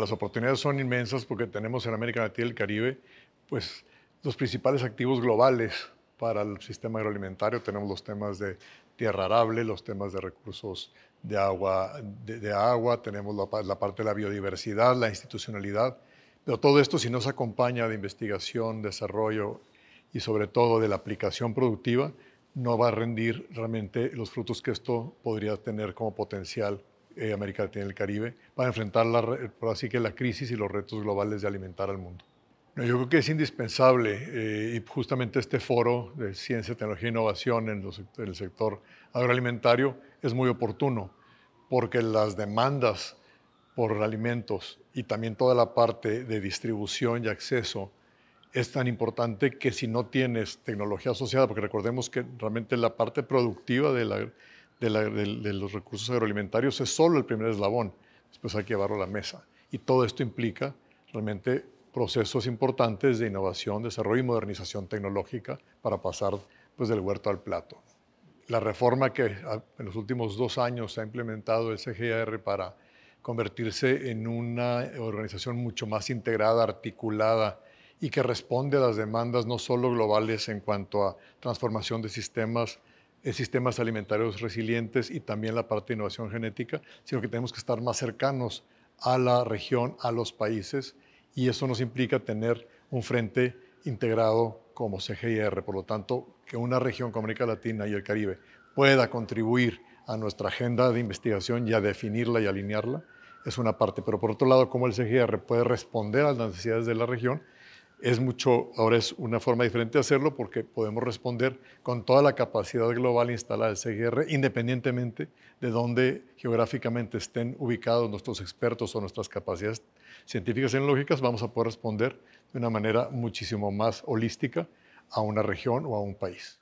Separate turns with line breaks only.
las oportunidades son inmensas porque tenemos en América Latina y el Caribe, pues, los principales activos globales para el sistema agroalimentario. Tenemos los temas de tierra arable, los temas de recursos de agua, tenemos la, parte de la biodiversidad, la institucionalidad. Pero todo esto si no se acompaña de investigación, desarrollo y sobre todo de la aplicación productiva, no va a rendir realmente los frutos que esto podría tener como potencial eh, América Latina y el Caribe para enfrentar la, así que la crisis y los retos globales de alimentar al mundo. No, yo creo que es indispensable eh, y justamente este foro de ciencia, tecnología e innovación en, en el sector agroalimentario es muy oportuno porque las demandas por alimentos y también toda la parte de distribución y acceso es tan importante que si no tienes tecnología asociada, porque recordemos que realmente la parte productiva de la, de, los recursos agroalimentarios es solo el primer eslabón. Después hay que llevarlo a la mesa. Y todo esto implica realmente procesos importantes de innovación, desarrollo y modernización tecnológica para pasar pues, del huerto al plato. La reforma que en los últimos dos años ha implementado el CGR para convertirse en una organización mucho más integrada, articulada y que responde a las demandas no solo globales en cuanto a transformación de sistemas, sistemas alimentarios resilientes y también la parte de innovación genética, sino que tenemos que estar más cercanos a la región, a los países, y eso nos implica tener un frente integrado como CGIR. Por lo tanto, que una región como América Latina y el Caribe pueda contribuir a nuestra agenda de investigación y a definirla y alinearla, es una parte. Pero por otro lado, cómo el CGIR puede responder a las necesidades de la región es mucho, ahora es una forma diferente de hacerlo porque podemos responder con toda la capacidad global instalada del CGR, independientemente de dónde geográficamente estén ubicados nuestros expertos o nuestras capacidades científicas y tecnológicas, vamos a poder responder de una manera muchísimo más holística a una región o a un país.